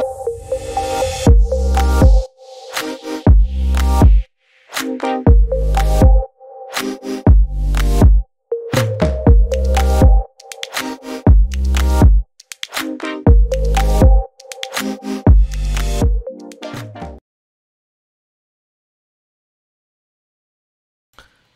Gracias.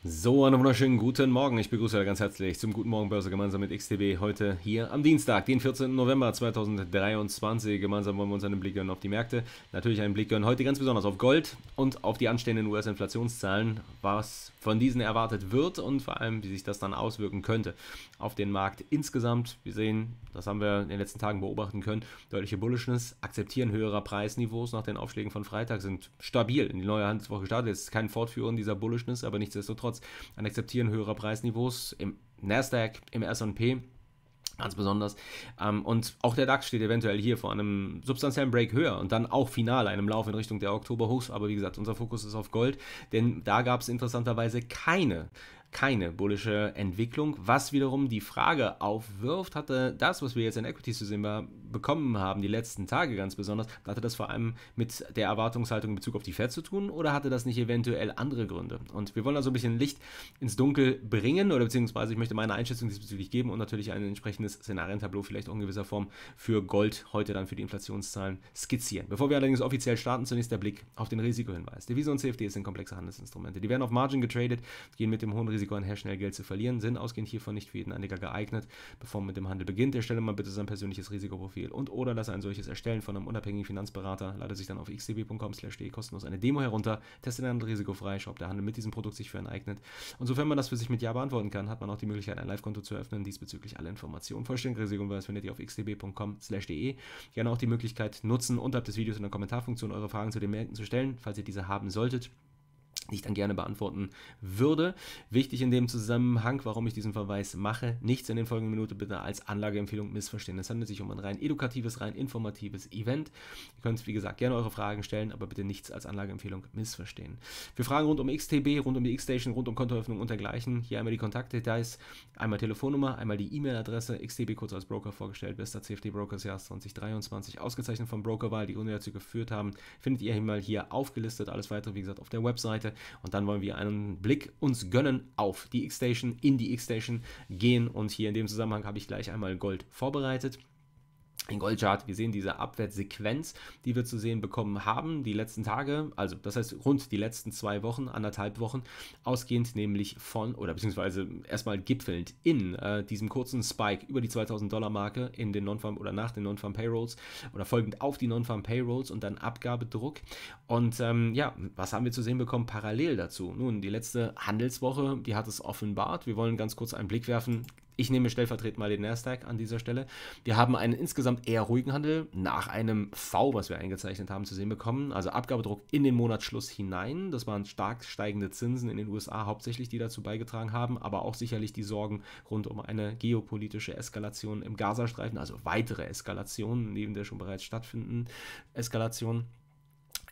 So, einen wunderschönen guten Morgen. Ich begrüße euch ganz herzlich zum Guten Morgen Börse gemeinsam mit XTB heute hier am Dienstag, den 14. November 2023. Gemeinsam wollen wir uns einen Blick gönnen auf die Märkte. Natürlich einen Blick gönnen heute ganz besonders auf Gold und auf die anstehenden US-Inflationszahlen, was von diesen erwartet wird und vor allem, wie sich das dann auswirken könnte auf den Markt insgesamt. Wir sehen, das haben wir in den letzten Tagen beobachten können, deutliche Bullishness, akzeptieren höherer Preisniveaus nach den Aufschlägen von Freitag, sind stabil in die neue Handelswoche gestartet. Es ist kein Fortführen dieser Bullishness, aber nichtsdestotrotz Shorts und akzeptieren höherer Preisniveaus im Nasdaq, im S&P ganz besonders. Ähm, und auch der DAX steht eventuell hier vor einem substanziellen Break höher und dann auch final einem Lauf in Richtung der Oktoberhochs. Aber wie gesagt, unser Fokus ist auf Gold, denn da gab es interessanterweise keine keine bullische Entwicklung, was wiederum die Frage aufwirft, hatte das, was wir jetzt in Equities zu sehen bekommen haben, die letzten Tage ganz besonders, hatte das vor allem mit der Erwartungshaltung in Bezug auf die Fed zu tun oder hatte das nicht eventuell andere Gründe? Und wir wollen also ein bisschen Licht ins Dunkel bringen oder beziehungsweise ich möchte meine Einschätzung diesbezüglich geben und natürlich ein entsprechendes Szenarientableau vielleicht auch in gewisser Form für Gold heute dann für die Inflationszahlen skizzieren. Bevor wir allerdings offiziell starten, zunächst der Blick auf den Risikohinweis. Devisen und CFDs sind komplexe Handelsinstrumente. Die werden auf Margin getradet, gehen mit dem hohen Risiko Risiko einher, schnell Geld zu verlieren, sind ausgehend hiervon nicht für jeden Anleger geeignet. Bevor man mit dem Handel beginnt, erstelle man bitte sein persönliches Risikoprofil und oder lasse ein solches erstellen von einem unabhängigen Finanzberater, lade sich dann auf xdb.com/de kostenlos eine Demo herunter, teste den Handel risikofrei, schaue, ob der Handel mit diesem Produkt sich für einen eignet. Und sofern man das für sich mit Ja beantworten kann, hat man auch die Möglichkeit, ein Live-Konto zu eröffnen. Diesbezüglich alle Informationen vollständig risikohinweis findet ihr auf xdb.com/de. Gerne auch die Möglichkeit nutzen, unterhalb des Videos in der Kommentarfunktion eure Fragen zu den Märkten zu stellen, falls ihr diese haben solltet die ich dann gerne beantworten würde. Wichtig in dem Zusammenhang, warum ich diesen Verweis mache, nichts in den folgenden Minuten bitte als Anlageempfehlung missverstehen. Es handelt sich um ein rein edukatives, rein informatives Event. Ihr könnt, wie gesagt, gerne eure Fragen stellen, aber bitte nichts als Anlageempfehlung missverstehen. Für Fragen rund um XTB, rund um die X-Station, rund um Kontoöffnung und dergleichen, hier einmal die Kontaktdetails, einmal Telefonnummer, einmal die E-Mail-Adresse, XTB kurz als Broker vorgestellt, bester CFD Brokers Jahr 2023, ausgezeichnet vom Brokerwahl, die Uni dazu geführt haben, findet ihr einmal hier aufgelistet, alles weitere, wie gesagt, auf der Website. Seite. Und dann wollen wir einen Blick uns gönnen auf die X-Station, in die X-Station gehen. Und hier in dem Zusammenhang habe ich gleich einmal Gold vorbereitet in Goldchart. Wir sehen diese Abwärtssequenz, die wir zu sehen bekommen haben, die letzten Tage, also das heißt rund die letzten zwei Wochen, anderthalb Wochen, ausgehend nämlich von, oder beziehungsweise erstmal gipfelnd in äh, diesem kurzen Spike über die 2000 Dollar Marke in den Non-Farm oder nach den Non-Farm Payrolls oder folgend auf die Non-Farm Payrolls und dann Abgabedruck. Und ähm, ja, was haben wir zu sehen bekommen parallel dazu? Nun, die letzte Handelswoche, die hat es offenbart. Wir wollen ganz kurz einen Blick werfen, ich nehme stellvertretend mal den Nasdaq an dieser Stelle. Wir haben einen insgesamt eher ruhigen Handel nach einem V, was wir eingezeichnet haben, zu sehen bekommen. Also Abgabedruck in den Monatsschluss hinein. Das waren stark steigende Zinsen in den USA hauptsächlich, die dazu beigetragen haben, aber auch sicherlich die Sorgen rund um eine geopolitische Eskalation im Gazastreifen, also weitere Eskalationen neben der schon bereits stattfindenden Eskalation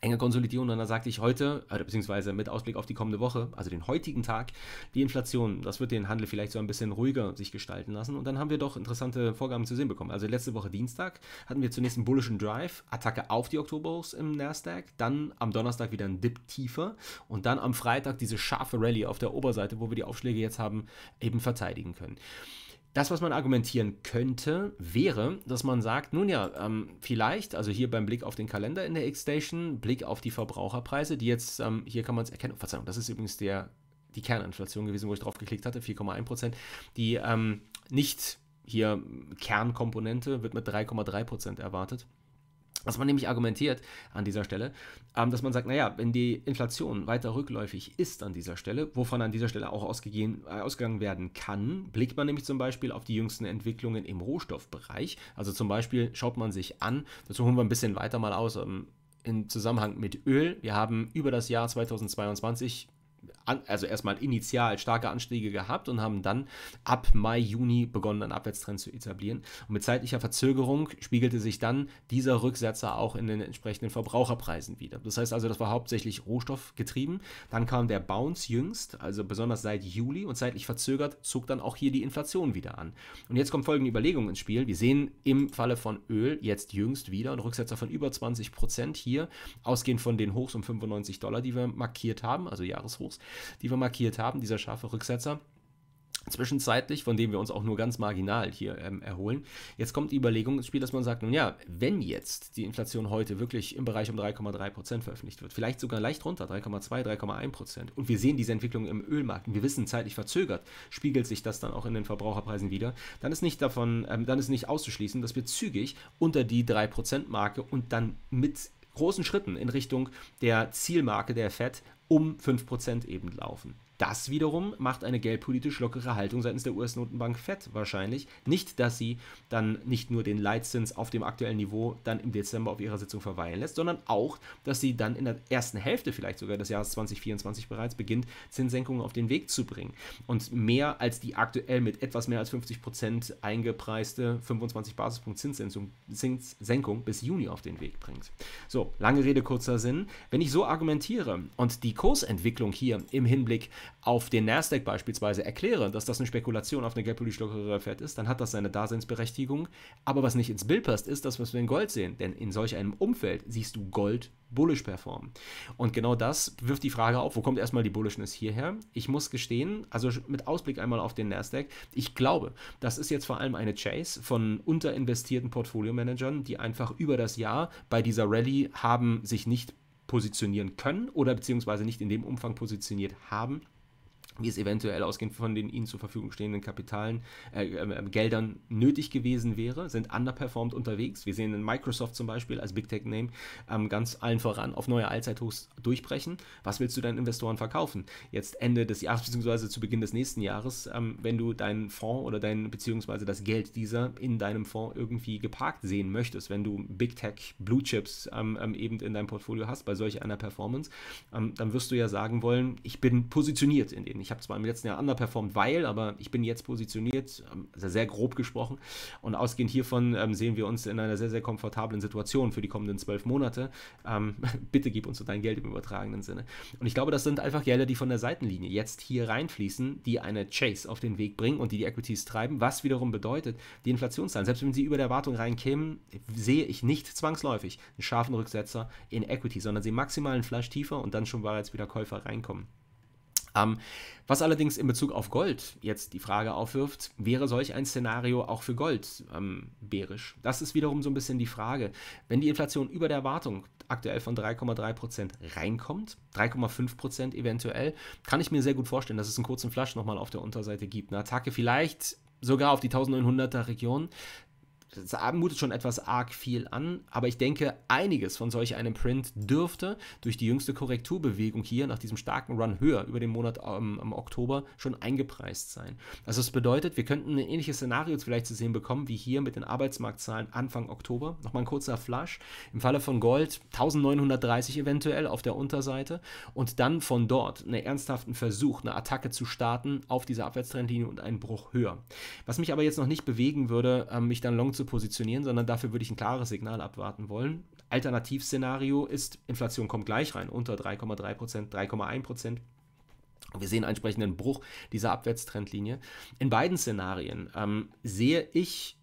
enge Konsolidierung. Und dann sagte ich heute, äh, beziehungsweise mit Ausblick auf die kommende Woche, also den heutigen Tag, die Inflation, das wird den Handel vielleicht so ein bisschen ruhiger sich gestalten lassen. Und dann haben wir doch interessante Vorgaben zu sehen bekommen. Also letzte Woche Dienstag hatten wir zunächst einen bullischen Drive, Attacke auf die Oktoberhochs im Nasdaq, dann am Donnerstag wieder ein Dip tiefer und dann am Freitag diese scharfe Rallye auf der Oberseite, wo wir die Aufschläge jetzt haben, eben verteidigen können. Das, was man argumentieren könnte, wäre, dass man sagt, nun ja, ähm, vielleicht, also hier beim Blick auf den Kalender in der X-Station, Blick auf die Verbraucherpreise, die jetzt, ähm, hier kann man es erkennen, Verzeihung, das ist übrigens der, die Kerninflation gewesen, wo ich drauf geklickt hatte, 4,1 die ähm, nicht hier Kernkomponente wird mit 3,3 erwartet. Was man nämlich argumentiert an dieser Stelle, ähm, dass man sagt, naja, wenn die Inflation weiter rückläufig ist an dieser Stelle, wovon an dieser Stelle auch ausgegehen, äh, ausgegangen werden kann, blickt man nämlich zum Beispiel auf die jüngsten Entwicklungen im Rohstoffbereich. Also zum Beispiel schaut man sich an, dazu holen wir ein bisschen weiter mal aus, ähm, im Zusammenhang mit Öl. Wir haben über das Jahr 2022 an, also erstmal initial starke Anstiege gehabt und haben dann ab Mai, Juni begonnen, einen Abwärtstrend zu etablieren. Und mit zeitlicher Verzögerung spiegelte sich dann dieser Rücksetzer auch in den entsprechenden Verbraucherpreisen wieder. Das heißt also, das war hauptsächlich rohstoffgetrieben. Dann kam der Bounce jüngst, also besonders seit Juli und zeitlich verzögert zog dann auch hier die Inflation wieder an. Und jetzt kommt folgende Überlegung ins Spiel. Wir sehen im Falle von Öl jetzt jüngst wieder einen Rücksetzer von über 20 Prozent hier, ausgehend von den Hochs um 95 Dollar, die wir markiert haben, also Jahreshochs die wir markiert haben, dieser scharfe Rücksetzer zwischenzeitlich, von dem wir uns auch nur ganz marginal hier ähm, erholen. Jetzt kommt die Überlegung ins Spiel, dass man sagt, nun ja, wenn jetzt die Inflation heute wirklich im Bereich um 3,3 veröffentlicht wird, vielleicht sogar leicht runter, 3,2, 3,1 und wir sehen diese Entwicklung im Ölmarkt und wir wissen, zeitlich verzögert spiegelt sich das dann auch in den Verbraucherpreisen wieder, dann ist nicht davon, ähm, dann ist nicht auszuschließen, dass wir zügig unter die 3 Marke und dann mit großen Schritten in Richtung der Zielmarke der FED um 5% eben laufen. Das wiederum macht eine geldpolitisch lockere Haltung seitens der US-Notenbank FED wahrscheinlich. Nicht, dass sie dann nicht nur den Leitzins auf dem aktuellen Niveau dann im Dezember auf ihrer Sitzung verweilen lässt, sondern auch, dass sie dann in der ersten Hälfte vielleicht sogar des Jahres 2024 bereits beginnt, Zinssenkungen auf den Weg zu bringen. Und mehr als die aktuell mit etwas mehr als 50 Prozent eingepreiste 25 Basispunkt Zinssenkung bis Juni auf den Weg bringt. So, lange Rede, kurzer Sinn. Wenn ich so argumentiere und die Kursentwicklung hier im Hinblick auf den Nasdaq beispielsweise erkläre, dass das eine Spekulation auf eine geldpolitisch lockere Fed ist, dann hat das seine Daseinsberechtigung. Aber was nicht ins Bild passt, ist das, was wir in Gold sehen. Denn in solch einem Umfeld siehst du Gold bullish performen. Und genau das wirft die Frage auf, wo kommt erstmal die Bullishness hierher? Ich muss gestehen, also mit Ausblick einmal auf den Nasdaq, ich glaube, das ist jetzt vor allem eine Chase von unterinvestierten Portfolio-Managern, die einfach über das Jahr bei dieser Rallye haben sich nicht positionieren können oder beziehungsweise nicht in dem Umfang positioniert haben, wie es eventuell ausgehend von den ihnen zur Verfügung stehenden Kapitalen, äh, äh, äh, Geldern nötig gewesen wäre, sind underperformed unterwegs. Wir sehen in Microsoft zum Beispiel als Big Tech Name ähm, ganz allen voran auf neue Allzeithochs durchbrechen. Was willst du deinen Investoren verkaufen? Jetzt Ende des Jahres bzw. zu Beginn des nächsten Jahres, ähm, wenn du deinen Fonds oder dein beziehungsweise das Geld dieser in deinem Fonds irgendwie geparkt sehen möchtest, wenn du Big Tech Blue Chips ähm, ähm eben in deinem Portfolio hast bei solch einer Performance, ähm, dann wirst du ja sagen wollen, ich bin positioniert in den ich habe zwar im letzten Jahr underperformed, weil, aber ich bin jetzt positioniert, also sehr grob gesprochen. Und ausgehend hiervon ähm, sehen wir uns in einer sehr, sehr komfortablen Situation für die kommenden zwölf Monate. Ähm, bitte gib uns so dein Geld im übertragenen Sinne. Und ich glaube, das sind einfach Gelder, die von der Seitenlinie jetzt hier reinfließen, die eine Chase auf den Weg bringen und die die Equities treiben, was wiederum bedeutet, die Inflationszahlen, selbst wenn sie über der Erwartung reinkämen, sehe ich nicht zwangsläufig einen scharfen Rücksetzer in Equity, sondern sie maximalen Flash tiefer und dann schon bereits wieder Käufer reinkommen. Ähm, was allerdings in Bezug auf Gold jetzt die Frage aufwirft, wäre solch ein Szenario auch für Gold ähm, bärisch? Das ist wiederum so ein bisschen die Frage. Wenn die Inflation über der Erwartung aktuell von 3,3% Prozent reinkommt, 3,5% Prozent eventuell, kann ich mir sehr gut vorstellen, dass es einen kurzen Flash nochmal auf der Unterseite gibt. Eine Attacke vielleicht sogar auf die 1900er Region das mutet schon etwas arg viel an, aber ich denke, einiges von solch einem Print dürfte durch die jüngste Korrekturbewegung hier nach diesem starken Run höher über den Monat ähm, im Oktober schon eingepreist sein. Also das bedeutet, wir könnten ein ähnliches Szenario vielleicht zu sehen bekommen, wie hier mit den Arbeitsmarktzahlen Anfang Oktober. Nochmal ein kurzer Flash. Im Falle von Gold 1930 eventuell auf der Unterseite und dann von dort einen ernsthaften Versuch, eine Attacke zu starten auf diese Abwärtstrendlinie und einen Bruch höher. Was mich aber jetzt noch nicht bewegen würde, ähm, mich dann long zu zu positionieren, sondern dafür würde ich ein klares Signal abwarten wollen. Alternativszenario ist, Inflation kommt gleich rein, unter 3,3 Prozent, 3,1 Prozent. Wir sehen einen entsprechenden Bruch dieser Abwärtstrendlinie. In beiden Szenarien ähm, sehe ich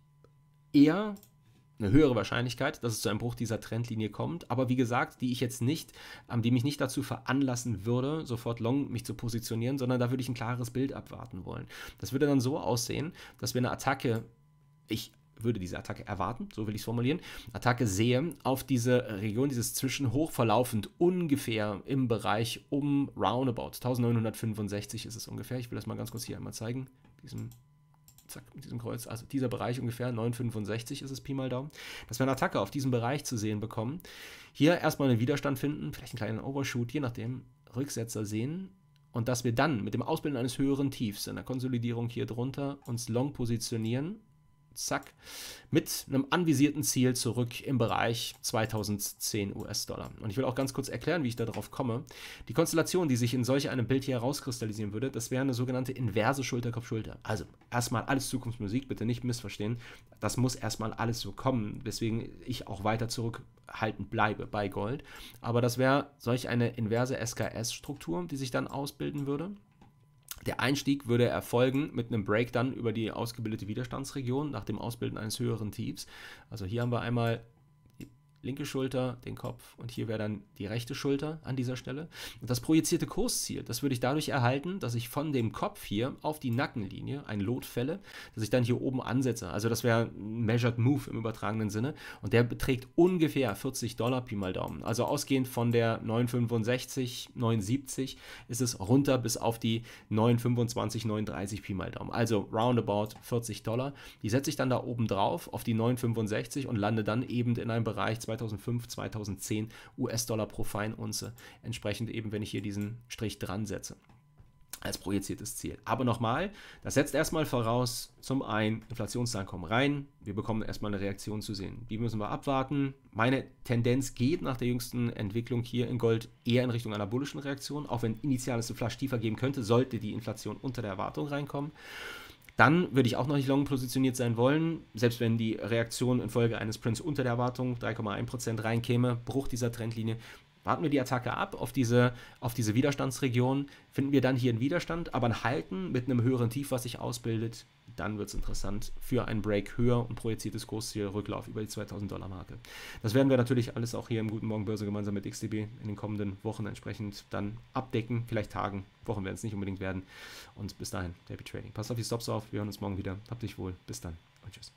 eher eine höhere Wahrscheinlichkeit, dass es zu einem Bruch dieser Trendlinie kommt. Aber wie gesagt, die ich jetzt nicht, ähm, die mich nicht dazu veranlassen würde, sofort long mich zu positionieren, sondern da würde ich ein klares Bild abwarten wollen. Das würde dann so aussehen, dass wir eine Attacke ich würde diese Attacke erwarten, so will ich es formulieren, Attacke sehe, auf diese Region, dieses Zwischenhoch verlaufend ungefähr im Bereich um roundabout 1965 ist es ungefähr. Ich will das mal ganz kurz hier einmal zeigen. Diesem zack, mit diesem Kreuz, also dieser Bereich ungefähr, 9,65 ist es Pi mal Daumen, dass wir eine Attacke auf diesem Bereich zu sehen bekommen. Hier erstmal einen Widerstand finden, vielleicht einen kleinen Overshoot, je nachdem, Rücksetzer sehen und dass wir dann mit dem Ausbilden eines höheren Tiefs in der Konsolidierung hier drunter uns long positionieren zack, mit einem anvisierten Ziel zurück im Bereich 2010 US-Dollar. Und ich will auch ganz kurz erklären, wie ich darauf komme. Die Konstellation, die sich in solch einem Bild hier herauskristallisieren würde, das wäre eine sogenannte inverse Schulter-Kopf-Schulter. -Schulter. Also erstmal alles Zukunftsmusik, bitte nicht missverstehen. Das muss erstmal alles so kommen, weswegen ich auch weiter zurückhaltend bleibe bei Gold. Aber das wäre solch eine inverse SKS-Struktur, die sich dann ausbilden würde. Der Einstieg würde erfolgen mit einem Breakdown über die ausgebildete Widerstandsregion nach dem Ausbilden eines höheren Tiefs. Also hier haben wir einmal linke Schulter, den Kopf und hier wäre dann die rechte Schulter an dieser Stelle. Und das projizierte Kursziel, das würde ich dadurch erhalten, dass ich von dem Kopf hier auf die Nackenlinie ein Lot fälle, dass ich dann hier oben ansetze. Also das wäre ein Measured Move im übertragenen Sinne und der beträgt ungefähr 40 Dollar Pi mal Daumen. Also ausgehend von der 965, 970 ist es runter bis auf die 925, 930 Pi mal Daumen. Also roundabout 40 Dollar. Die setze ich dann da oben drauf auf die 965 und lande dann eben in einem Bereich 2005, 2010 US-Dollar pro Feinunze. Entsprechend eben, wenn ich hier diesen Strich dran setze als projiziertes Ziel. Aber nochmal, das setzt erstmal voraus, zum einen, Inflationszahlen kommen rein, wir bekommen erstmal eine Reaktion zu sehen. Die müssen wir abwarten. Meine Tendenz geht nach der jüngsten Entwicklung hier in Gold eher in Richtung einer bullischen Reaktion, auch wenn initiales Flash tiefer geben könnte, sollte die Inflation unter der Erwartung reinkommen dann würde ich auch noch nicht long positioniert sein wollen. Selbst wenn die Reaktion infolge eines Prints unter der Erwartung 3,1% reinkäme, Bruch dieser Trendlinie, Warten wir die Attacke ab auf diese, auf diese Widerstandsregion, finden wir dann hier einen Widerstand, aber ein Halten mit einem höheren Tief, was sich ausbildet, dann wird es interessant für einen Break höher und projiziertes Kursziel Rücklauf über die 2000 Dollar Marke. Das werden wir natürlich alles auch hier im Guten Morgen Börse gemeinsam mit XDB in den kommenden Wochen entsprechend dann abdecken, vielleicht Tagen, Wochen werden es nicht unbedingt werden. Und bis dahin, Happy Trading. Passt auf die Stops auf, wir hören uns morgen wieder. Habt euch wohl, bis dann und tschüss.